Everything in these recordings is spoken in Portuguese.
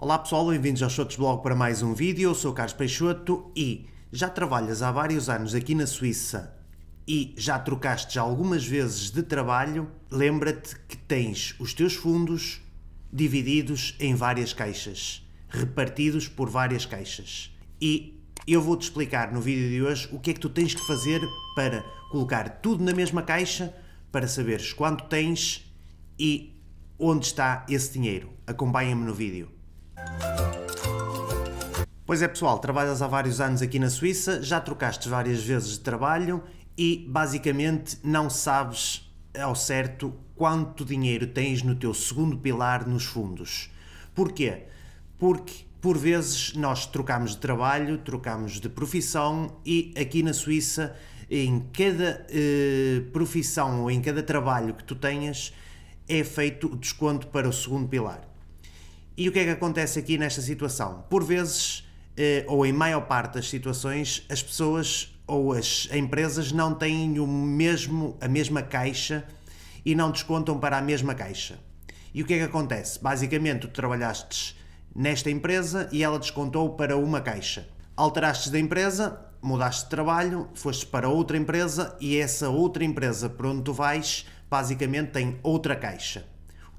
Olá pessoal, bem-vindos ao Shotes Blog para mais um vídeo. Eu sou Carlos Peixoto e já trabalhas há vários anos aqui na Suíça e já trocaste já algumas vezes de trabalho, lembra-te que tens os teus fundos divididos em várias caixas, repartidos por várias caixas. E eu vou-te explicar no vídeo de hoje o que é que tu tens que fazer para colocar tudo na mesma caixa, para saberes quanto tens e onde está esse dinheiro. Acompanha-me no vídeo. Pois é, pessoal, trabalhas há vários anos aqui na Suíça, já trocaste várias vezes de trabalho e basicamente não sabes ao certo quanto dinheiro tens no teu segundo pilar nos fundos. Porquê? Porque por vezes nós trocamos de trabalho, trocamos de profissão e aqui na Suíça, em cada eh, profissão ou em cada trabalho que tu tenhas, é feito o desconto para o segundo pilar. E o que é que acontece aqui nesta situação? Por vezes, eh, ou em maior parte das situações, as pessoas ou as empresas não têm o mesmo, a mesma caixa e não descontam para a mesma caixa. E o que é que acontece? Basicamente, tu trabalhaste nesta empresa e ela descontou para uma caixa. Alteraste da empresa, mudaste de trabalho, foste para outra empresa e essa outra empresa para onde tu vais, basicamente tem outra caixa.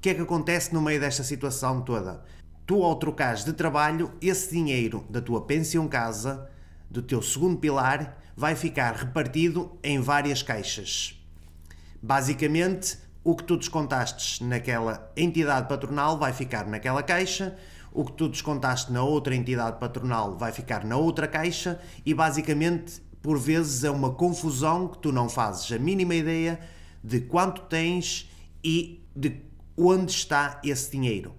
O que é que acontece no meio desta situação toda? Tu, ao trocares de trabalho, esse dinheiro da tua pensão casa, do teu segundo pilar, vai ficar repartido em várias caixas. Basicamente, o que tu descontaste naquela entidade patronal vai ficar naquela caixa, o que tu descontaste na outra entidade patronal vai ficar na outra caixa e basicamente por vezes é uma confusão que tu não fazes a mínima ideia de quanto tens e de onde está esse dinheiro.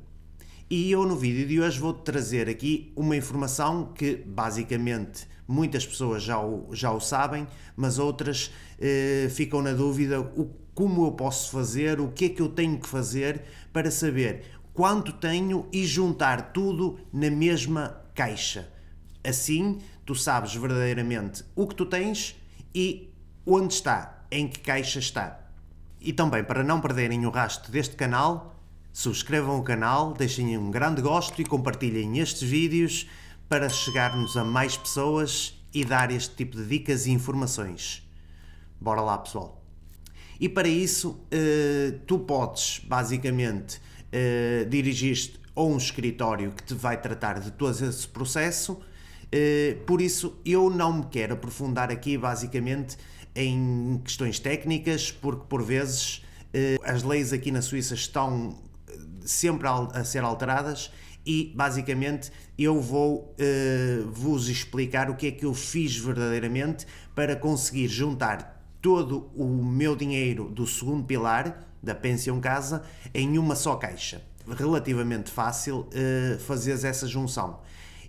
E eu no vídeo de hoje vou trazer aqui uma informação que basicamente muitas pessoas já o, já o sabem, mas outras eh, ficam na dúvida o, como eu posso fazer, o que é que eu tenho que fazer para saber quanto tenho e juntar tudo na mesma caixa. Assim tu sabes verdadeiramente o que tu tens e onde está, em que caixa está. E também, para não perderem o rastro deste canal, subscrevam o canal, deixem um grande gosto e compartilhem estes vídeos para chegarmos a mais pessoas e dar este tipo de dicas e informações. Bora lá, pessoal! E para isso, eh, tu podes basicamente eh, dirigir-te a um escritório que te vai tratar de todo esse processo. Eh, por isso, eu não me quero aprofundar aqui basicamente em questões técnicas, porque por vezes eh, as leis aqui na Suíça estão eh, sempre a ser alteradas e basicamente eu vou uh, vos explicar o que é que eu fiz verdadeiramente para conseguir juntar todo o meu dinheiro do segundo pilar da pensão casa em uma só caixa. Relativamente fácil uh, fazer essa junção.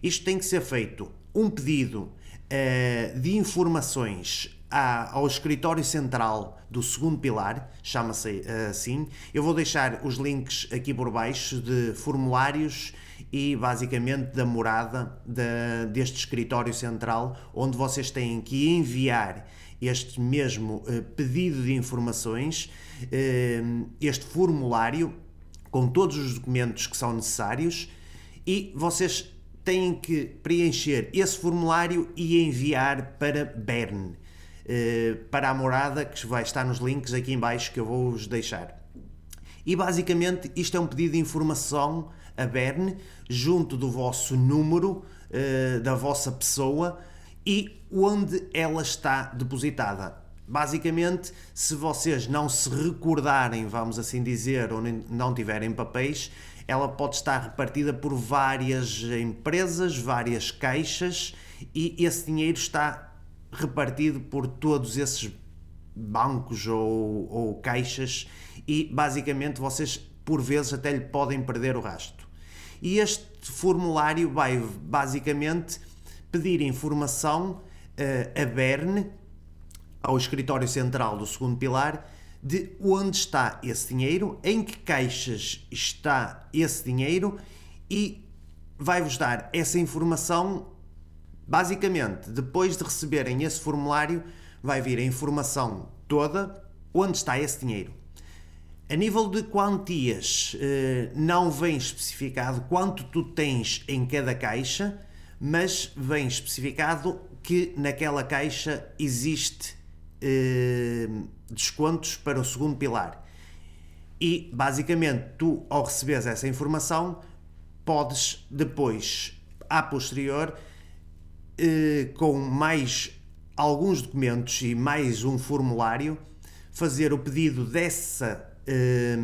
Isto tem que ser feito um pedido uh, de informações à, ao escritório central do segundo pilar, chama-se eh, assim. Eu vou deixar os links aqui por baixo de formulários e basicamente da morada de, deste escritório central, onde vocês têm que enviar este mesmo eh, pedido de informações, eh, este formulário com todos os documentos que são necessários e vocês têm que preencher esse formulário e enviar para Bern. Eh, para a morada que vai estar nos links aqui embaixo que eu vou vos deixar. E basicamente isto é um pedido de informação a Berne junto do vosso número, eh, da vossa pessoa e onde ela está depositada. Basicamente, se vocês não se recordarem, vamos assim dizer, ou não tiverem papéis, ela pode estar repartida por várias empresas, várias caixas e esse dinheiro está repartido por todos esses bancos ou, ou caixas e basicamente vocês por vezes até lhe podem perder o rasto. E este formulário vai basicamente pedir informação uh, a Berne, ao escritório central do segundo pilar, de onde está esse dinheiro, em que caixas está esse dinheiro e vai-vos dar essa informação Basicamente, depois de receberem esse formulário, vai vir a informação toda onde está esse dinheiro. A nível de quantias, eh, não vem especificado quanto tu tens em cada caixa, mas vem especificado que naquela caixa existe eh, descontos para o segundo pilar. E basicamente, tu ao receberes essa informação, podes depois, a posterior, eh, com mais alguns documentos e mais um formulário, fazer o pedido dessa eh,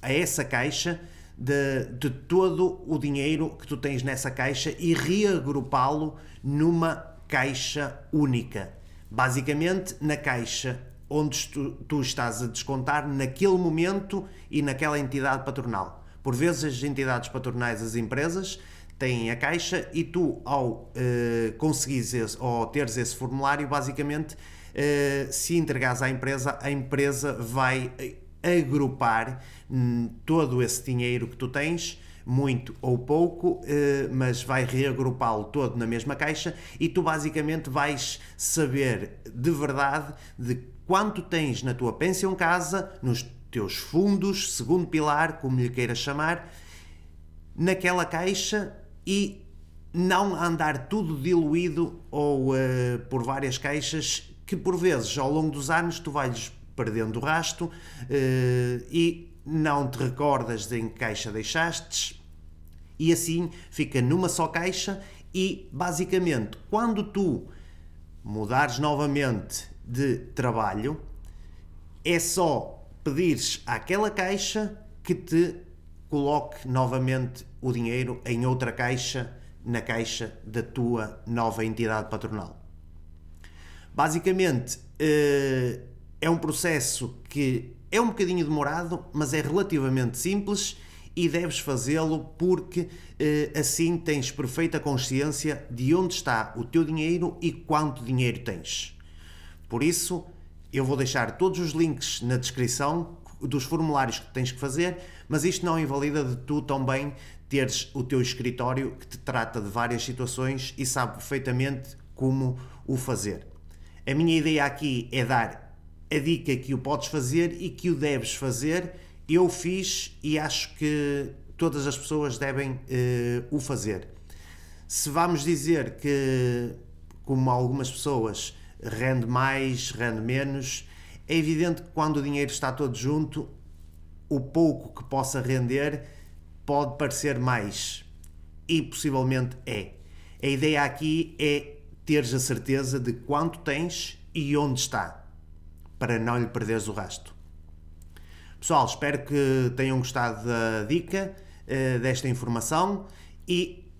a essa caixa de, de todo o dinheiro que tu tens nessa caixa e reagrupá-lo numa caixa única. Basicamente, na caixa onde tu, tu, estás a descontar naquele momento e naquela entidade patronal. Por vezes, as entidades patronais, as empresas, têm a caixa e tu, ao uh, conseguires esse, ou teres esse formulário, basicamente, uh, se entregares à empresa, a empresa vai eh, agrupar um, todo esse dinheiro que tu tens muito ou pouco, mas vai reagrupá-lo todo na mesma caixa e tu basicamente vais saber de verdade de quanto tens na tua pensão casa, nos teus fundos, segundo pilar, como lhe queiras chamar, naquela caixa e não andar tudo diluído ou uh, por várias caixas que por vezes ao longo dos anos tu vais perdendo o rasto uh, e não te recordas de em que caixa deixastes e assim fica numa só caixa e basicamente quando tu mudares novamente de trabalho é só pedires àquela caixa que te coloque novamente o dinheiro em outra caixa, na caixa da tua nova entidade patronal. Basicamente, eh, é um processo que é um bocadinho demorado, mas é relativamente simples e deves fazê-lo porque eh, assim tens perfeita consciência de onde está o teu dinheiro e quanto dinheiro tens. Por isso, eu vou deixar todos os links na descrição dos formulários que tens que fazer, mas isto não invalida de tu também teres o teu escritório que te trata de várias situações e sabe perfeitamente como o fazer. A minha ideia aqui é dar a dica que o podes fazer e que o deves fazer. Eu fiz e acho que todas as pessoas devem eh, o fazer. Se vamos dizer que, como algumas pessoas, rende mais, rende menos, é evidente que quando o dinheiro está todo junto, o pouco que possa render pode parecer mais e possivelmente é. A ideia aqui é teres a certeza de quanto tens e onde está, para não lhe perderes o rasto. Pessoal, espero que tenham gostado da dica, eh, desta informação e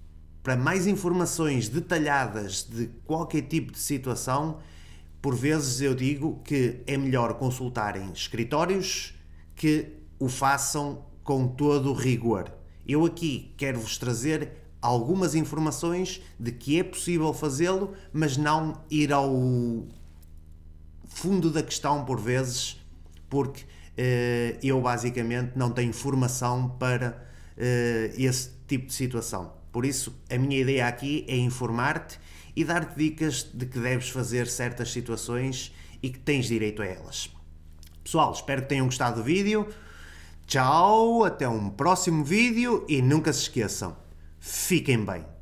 para mais informações detalhadas de qualquer tipo de situação, por vezes eu digo que é melhor consultarem escritórios que o façam com todo o rigor. Eu aqui quero vos trazer algumas informações de que é possível fazê-lo, mas não ir ao fundo da questão por vezes, porque eh, eu basicamente não tenho formação para eh, esse tipo de situação. Por isso, a minha ideia aqui é informar-te e dar-te dicas de que deves fazer certas situações e que tens direito a elas. Pessoal, espero que tenham gostado do vídeo. Tchau, até um próximo vídeo e nunca se esqueçam, fiquem bem!